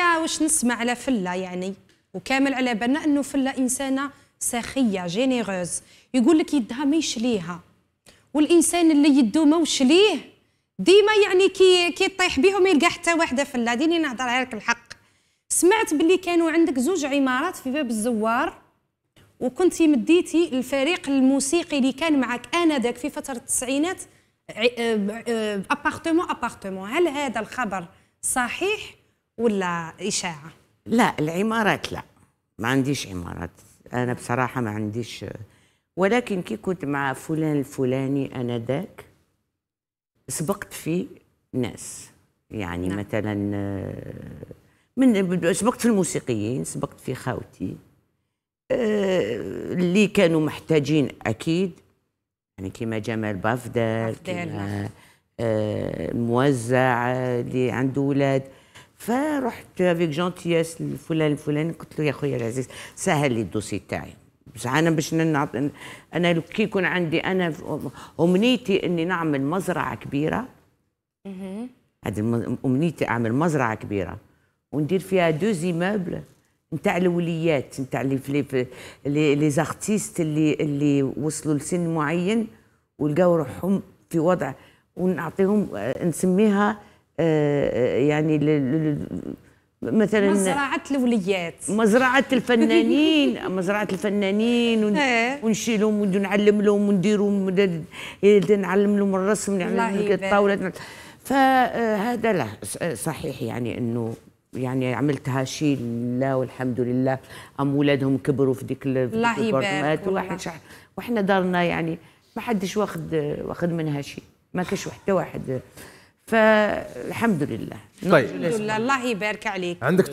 يا واش نسمع على فله يعني وكامل على بالنا انه فله انسانه سخيه جينيروز يقول لك يدها ما يشليها والانسان اللي يدو ما وشليه ديما يعني كي كي طيح يلقى حتى واحده فله ديني نهضر عليك الحق سمعت باللي كانوا عندك زوج عمارات في باب الزوار وكنت مديتي الفريق الموسيقي اللي كان معك انذاك في فتره التسعينات ابارتمون ابارتمون آه، آه، آه، هل هذا الخبر صحيح ولا إشاعة؟ لا العمارات لا ما عنديش عمارات أنا بصراحة ما عنديش ولكن كي كنت مع فلان الفلاني أنا ذاك سبقت في ناس يعني نعم. مثلا من سبقت في الموسيقيين سبقت في خاوتي آه، اللي كانوا محتاجين اكيد يعني كيما جمال بافدال كيما نعم. الموزع آه، اللي عنده ولاد فرحت افيك جونتياس لفلان الفلاني قلت له يا خويا العزيز سهل لي الدوسي تاعي بس انا باش نعطي انا كي يكون عندي انا امنيتي اني نعمل مزرعه كبيره هذه امنيتي اعمل مزرعه كبيره وندير فيها دوزي موبل نتاع الوليات نتاع لي لي زارتيست اللي اللي وصلوا لسن معين ولقاو روحهم في وضع ونعطيهم آه، نسميها آه، يعني مثلا مزرعه الوليات مزرعه الفنانين مزرعه الفنانين ون... إيه. ونعلم لهم ونديروا نعلم لهم الرسم نعلم لهم الطاوله فهذا لا صحيح يعني انه يعني عملتها شيء لله والحمد لله ام ولادهم كبروا في ديك البرنامج واحنا واحنا دارنا يعني ما حدش واخد واخد منها شيء ما كاش حتى واحد فالحمد لله طيب الله يبارك عليك عندك